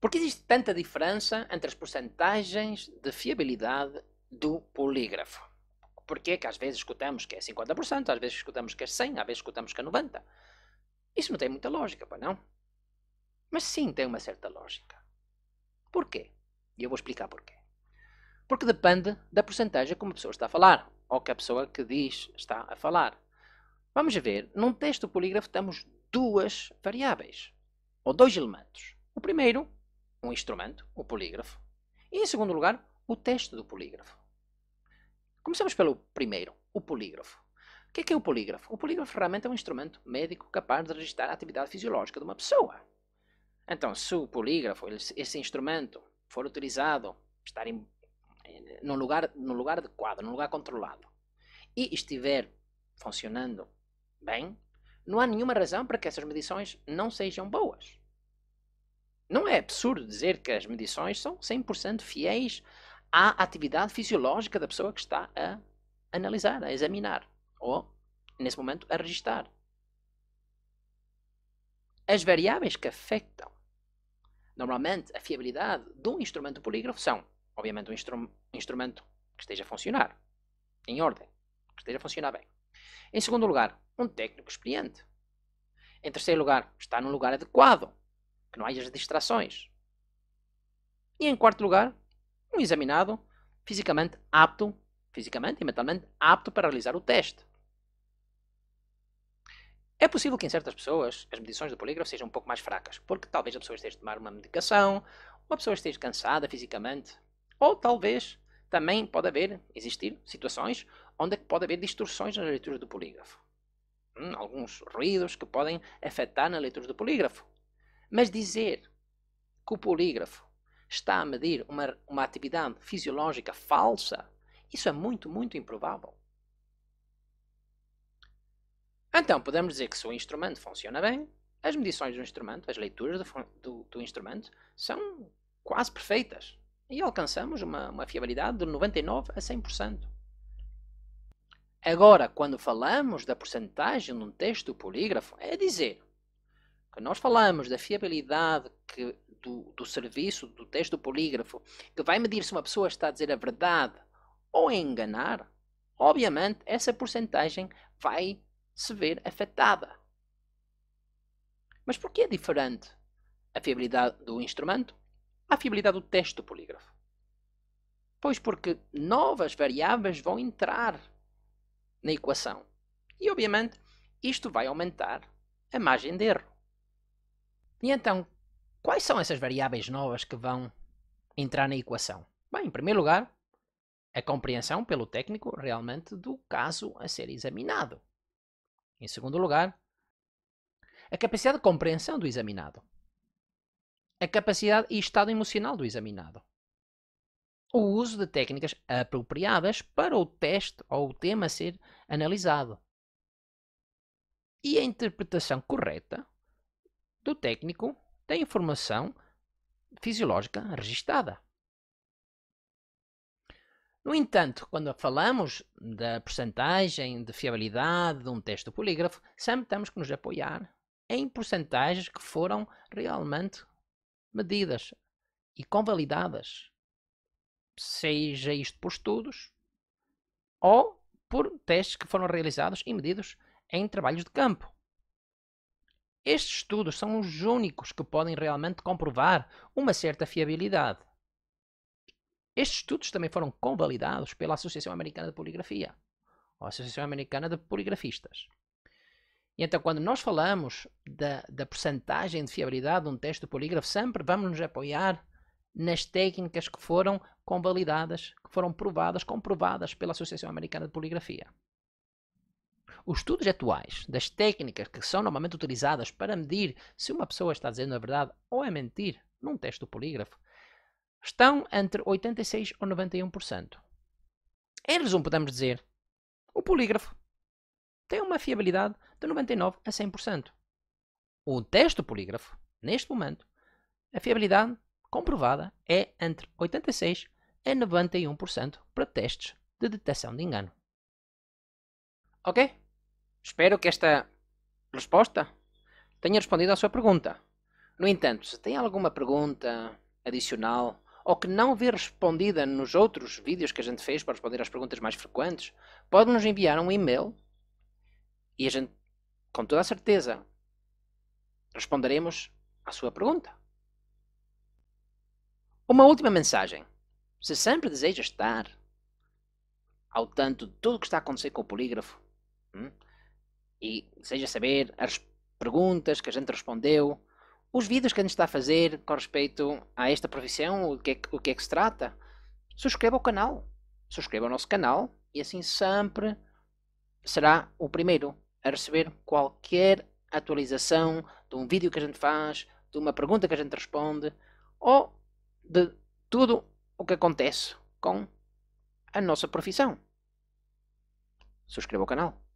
Por que existe tanta diferença entre as porcentagens de fiabilidade do polígrafo? Porquê é que às vezes escutamos que é 50%, às vezes escutamos que é 100%, às vezes escutamos que é 90%? Isso não tem muita lógica, pá, não? Mas sim tem uma certa lógica. Porquê? E eu vou explicar porquê. Porque depende da porcentagem como a pessoa está a falar, ou que a pessoa que diz está a falar. Vamos ver, num texto do polígrafo temos duas variáveis, ou dois elementos. O primeiro um instrumento, o polígrafo, e em segundo lugar, o teste do polígrafo. Começamos pelo primeiro, o polígrafo. O que é, que é o polígrafo? O polígrafo realmente é um instrumento médico capaz de registrar a atividade fisiológica de uma pessoa. Então, se o polígrafo, esse instrumento, for utilizado, estar em, eh, lugar, no lugar adequado, num lugar controlado, e estiver funcionando bem, não há nenhuma razão para que essas medições não sejam boas. Não é absurdo dizer que as medições são 100% fiéis à atividade fisiológica da pessoa que está a analisar, a examinar, ou, nesse momento, a registar. As variáveis que afetam, normalmente, a fiabilidade de um instrumento polígrafo são, obviamente, um instru instrumento que esteja a funcionar, em ordem, que esteja a funcionar bem. Em segundo lugar, um técnico experiente. Em terceiro lugar, está num lugar adequado que não haja distrações. E em quarto lugar, um examinado fisicamente apto, fisicamente e mentalmente apto para realizar o teste. É possível que em certas pessoas as medições do polígrafo sejam um pouco mais fracas, porque talvez a pessoa esteja a tomar uma medicação, uma pessoa esteja cansada fisicamente, ou talvez também pode haver, existir situações onde é pode haver distorções na leitura do polígrafo. Hum, alguns ruídos que podem afetar na leitura do polígrafo, mas dizer que o polígrafo está a medir uma, uma atividade fisiológica falsa, isso é muito, muito improvável. Então, podemos dizer que se o instrumento funciona bem, as medições do instrumento, as leituras do, do, do instrumento, são quase perfeitas. E alcançamos uma, uma fiabilidade de 99% a 100%. Agora, quando falamos da porcentagem num texto polígrafo, é dizer que nós falamos da fiabilidade que, do, do serviço, do teste do polígrafo, que vai medir se uma pessoa está a dizer a verdade ou a enganar, obviamente essa porcentagem vai se ver afetada. Mas por que é diferente a fiabilidade do instrumento à fiabilidade do teste do polígrafo? Pois porque novas variáveis vão entrar na equação. E obviamente isto vai aumentar a margem de erro. E então, quais são essas variáveis novas que vão entrar na equação? Bem, em primeiro lugar, a compreensão pelo técnico realmente do caso a ser examinado. Em segundo lugar, a capacidade de compreensão do examinado. A capacidade e estado emocional do examinado. O uso de técnicas apropriadas para o teste ou o tema a ser analisado. E a interpretação correta do técnico da informação fisiológica registada. No entanto, quando falamos da percentagem de fiabilidade de um teste do polígrafo, sempre temos que nos apoiar em percentagens que foram realmente medidas e convalidadas, seja isto por estudos ou por testes que foram realizados e medidos em trabalhos de campo. Estes estudos são os únicos que podem realmente comprovar uma certa fiabilidade. Estes estudos também foram convalidados pela Associação Americana de Poligrafia, ou Associação Americana de Poligrafistas. E então, quando nós falamos da, da percentagem de fiabilidade de um teste do polígrafo, sempre vamos nos apoiar nas técnicas que foram convalidadas, que foram provadas, comprovadas pela Associação Americana de Poligrafia. Os estudos atuais das técnicas que são normalmente utilizadas para medir se uma pessoa está dizendo a verdade ou a é mentir num teste do polígrafo estão entre 86% ou 91%. Em resumo, podemos dizer: o polígrafo tem uma fiabilidade de 99% a 100%. O teste do polígrafo, neste momento, a fiabilidade comprovada é entre 86% a 91% para testes de detecção de engano. Ok? Espero que esta resposta tenha respondido à sua pergunta. No entanto, se tem alguma pergunta adicional ou que não vê respondida nos outros vídeos que a gente fez para responder às perguntas mais frequentes, pode nos enviar um e-mail e a gente, com toda a certeza, responderemos à sua pergunta. Uma última mensagem. Se sempre deseja estar ao tanto de tudo o que está a acontecer com o polígrafo, hum? e seja saber as perguntas que a gente respondeu, os vídeos que a gente está a fazer com respeito a esta profissão, o que é que, o que, é que se trata. Subscreva o canal, subscreva o nosso canal e assim sempre será o primeiro a receber qualquer atualização de um vídeo que a gente faz, de uma pergunta que a gente responde ou de tudo o que acontece com a nossa profissão. Subscreva o canal.